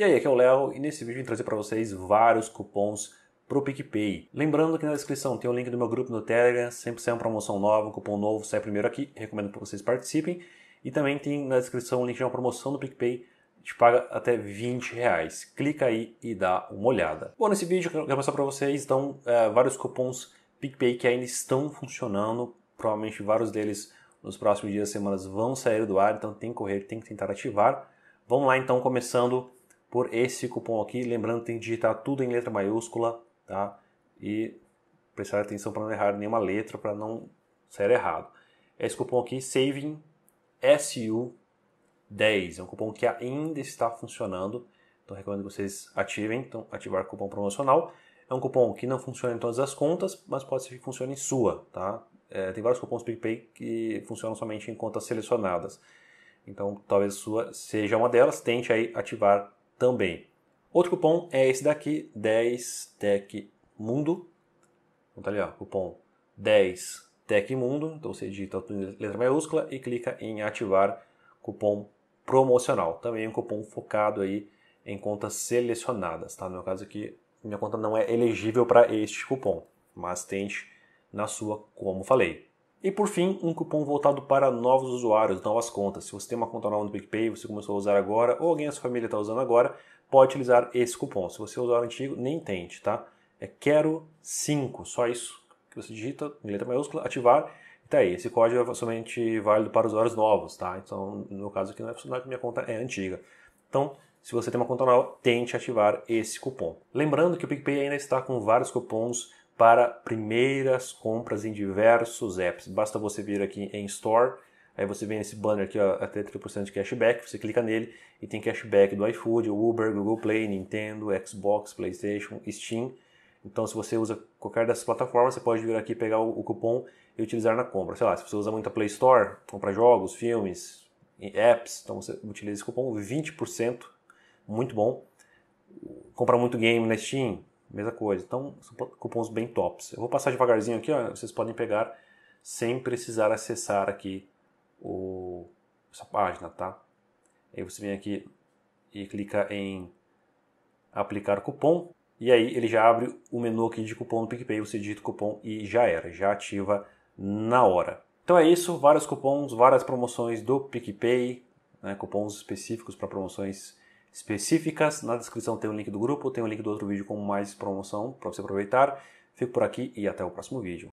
E aí, aqui é o Léo e nesse vídeo eu vim trazer para vocês vários cupons para o PicPay. Lembrando que na descrição tem o link do meu grupo no Telegram, sempre sai uma promoção nova, um cupom novo, sai primeiro aqui, recomendo que vocês participem. E também tem na descrição o link de uma promoção do PicPay te paga até 20 reais. Clica aí e dá uma olhada. Bom, nesse vídeo eu quero mostrar para vocês então é, vários cupons PicPay que ainda estão funcionando. Provavelmente vários deles nos próximos dias, e semanas vão sair do ar, então tem que correr, tem que tentar ativar. Vamos lá então, começando por esse cupom aqui. Lembrando, tem que digitar tudo em letra maiúscula, tá? E prestar atenção para não errar nenhuma letra, para não ser errado. Esse cupom aqui, SAVING SU10, é um cupom que ainda está funcionando. Então, recomendo que vocês ativem, então, ativar cupom promocional. É um cupom que não funciona em todas as contas, mas pode ser que funcione em sua, tá? É, tem vários cupons PicPay que funcionam somente em contas selecionadas. Então, talvez sua seja uma delas. Tente aí ativar também. Outro cupom é esse daqui, 10TEC Mundo. Então tá ali, ó, cupom 10TEC Mundo. Então você digita tudo letra maiúscula e clica em ativar cupom promocional. Também um cupom focado aí em contas selecionadas, tá? No meu caso aqui, minha conta não é elegível para este cupom, mas tente na sua, como falei. E por fim, um cupom voltado para novos usuários, novas contas. Se você tem uma conta nova no PicPay, você começou a usar agora, ou alguém da sua família está usando agora, pode utilizar esse cupom. Se você é o antigo, nem tente, tá? É quero 5, só isso que você digita em letra maiúscula, ativar, e tá aí. Esse código é somente válido para usuários novos, tá? Então, no meu caso aqui não é funcionário, minha conta é antiga. Então, se você tem uma conta nova, tente ativar esse cupom. Lembrando que o PicPay ainda está com vários cupons para primeiras compras em diversos apps. Basta você vir aqui em Store, aí você vem esse banner aqui, ó, até 30% de cashback, você clica nele e tem cashback do iFood, Uber, Google Play, Nintendo, Xbox, PlayStation, Steam. Então, se você usa qualquer dessas plataformas, você pode vir aqui pegar o, o cupom e utilizar na compra. Sei lá, se você usa muito a Play Store, comprar jogos, filmes, apps, então você utiliza esse cupom 20%, muito bom. Comprar muito game na Steam, mesma coisa. Então, são cupons bem tops. Eu vou passar devagarzinho aqui, ó, vocês podem pegar sem precisar acessar aqui o, essa página, tá? Aí você vem aqui e clica em aplicar cupom e aí ele já abre o menu aqui de cupom do PicPay, você digita o cupom e já era, já ativa na hora. Então é isso, vários cupons, várias promoções do PicPay, né, cupons específicos para promoções específicas. Na descrição tem o link do grupo, tem o link do outro vídeo com mais promoção para você aproveitar. Fico por aqui e até o próximo vídeo.